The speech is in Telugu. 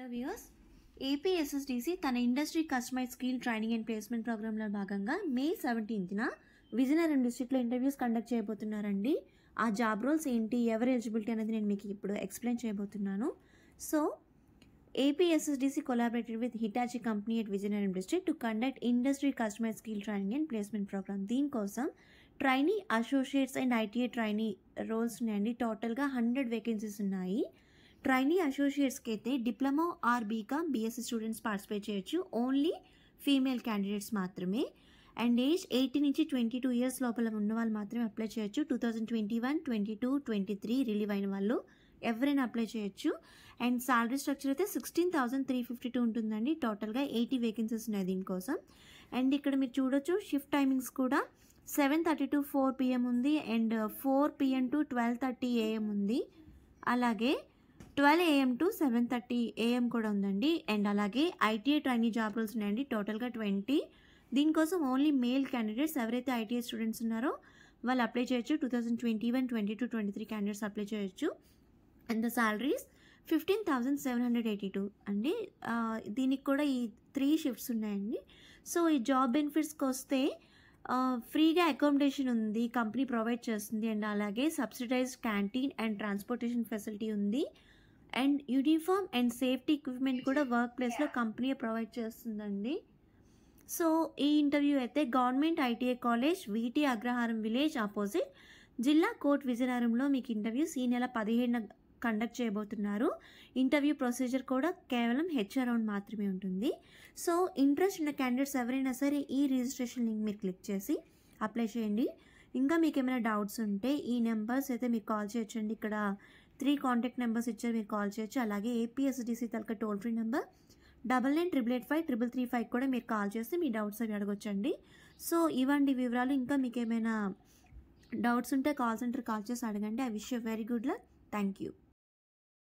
హలో వ్యూస్ ఏపీఎస్ఎస్డిసి తన industry customize skill training and placement ప్రోగ్రాంలో భాగంగా మే సెవెంటీన్త్న విజయనగరం డిస్ట్రిక్ట్లో ఇంటర్వ్యూస్ కండక్ట్ చేయబోతున్నారండి ఆ జాబ్ రోల్స్ ఏంటి ఎవరి ఎలిజిబిలిటీ అనేది నేను మీకు ఇప్పుడు ఎక్స్ప్లెయిన్ చేయబోతున్నాను so APSSDC collaborated with Hitachi company at Vizianagaram district to conduct industry customize skill training and placement program దీనికోసం trainee associates and ITA trainee roles ఉన్నాయండి టోటల్గా హండ్రెడ్ వేకెన్సీస్ ఉన్నాయి ట్రైనీ అసోసియేట్స్కి అయితే diploma or BCom BSc e students participate చేయొచ్చు ఓన్లీ ఫీమేల్ క్యాండిడేట్స్ మాత్రమే అండ్ ఏజ్ ఎయిటీ నుంచి ట్వంటీ టూ ఇయర్స్ లోపల ఉన్న వాళ్ళు మాత్రమే అప్లై చేయొచ్చు two thousand twenty one twenty two twenty three relieve అయిన వాళ్ళు ఎవరైనా అప్లై చేయొచ్చు అండ్ సాలరీ స్ట్రక్చర్ అయితే sixteen thousand three fifty two ఉంటుందండి టోటల్గా ఎయిటీ వేకెన్సీస్ ఉన్నాయి దీనికోసం అండ్ ఇక్కడ మీరు చూడొచ్చు షిఫ్ట్ టైమింగ్స్ కూడా seven thirty to four PM ఉంది and four PM to twelve thirty AM ఉంది అలాగే twelve AM to seven thirty AM కూడా ఉందండి అండ్ అలాగే ఐటీఐ ట్రైనింగ్ జాబ్ రోల్స్ ఉన్నాయండి టోటల్గా ట్వంటీ దీనికోసం ఓన్లీ మేల్ క్యాండిడేట్స్ ఎవరైతే ఐటీఐ స్టూడెంట్స్ ఉన్నారో వాళ్ళు అప్లై చేయొచ్చు two thousand twenty one twenty two twenty three candidates apply చేయొచ్చు and the salaries fifteen thousand seven hundred eighty two అండి దీనికి కూడా ఈ త్రీ షిఫ్ట్స్ ఉన్నాయండి సో ఈ జాబ్ బెనిఫిట్స్కి వస్తే ఫ్రీగా అకామిడేషన్ ఉంది కంపెనీ ప్రొవైడ్ చేస్తుంది అండ్ అలాగే subsidised canteen and transportation facility ఉంది and uniform and safety equipment కూడా వర్క్ ప్లేస్లో కంపెనీ ప్రొవైడ్ చేస్తుందండి సో ఈ ఇంటర్వ్యూ అయితే government ITI college VT Agraharam village opposite జిల్లా కోర్ట్ విజయనగరంలో మీకు ఇంటర్వ్యూస్ ఈ నెల పదిహేడున కండక్ట్ చేయబోతున్నారు ఇంటర్వ్యూ ప్రొసీజర్ కూడా కేవలం హెచ్ఆర్ రౌండ్ మాత్రమే ఉంటుంది సో ఇంట్రెస్ట్ ఉన్న క్యాండిడేట్స్ ఎవరైనా సరే ఈ రిజిస్ట్రేషన్ లింక్ మీరు క్లిక్ చేసి అప్లై చేయండి ఇంకా మీకు ఏమైనా డౌట్స్ ఉంటే ఈ నెంబర్స్ అయితే మీకు కాల్ చేయొచ్చండి ఇక్కడ త్రీ కాంటాక్ట్ నెంబర్స్ ఇచ్చారు మీరు కాల్ చేయొచ్చు అలాగే ఏపీఎస్డిసి తలక toll free number double nine triple eight five triple three five కూడా మీరు కాల్ చేసి మీ డౌట్స్ అవి అడగొచ్చండి సో ఇవ్వండి వివరాలు ఇంకా మీకు ఏమైనా డౌట్స్ ఉంటే కాల్ సెంటర్ కాల్ చేసి అడగండి I wish you very good luck thank you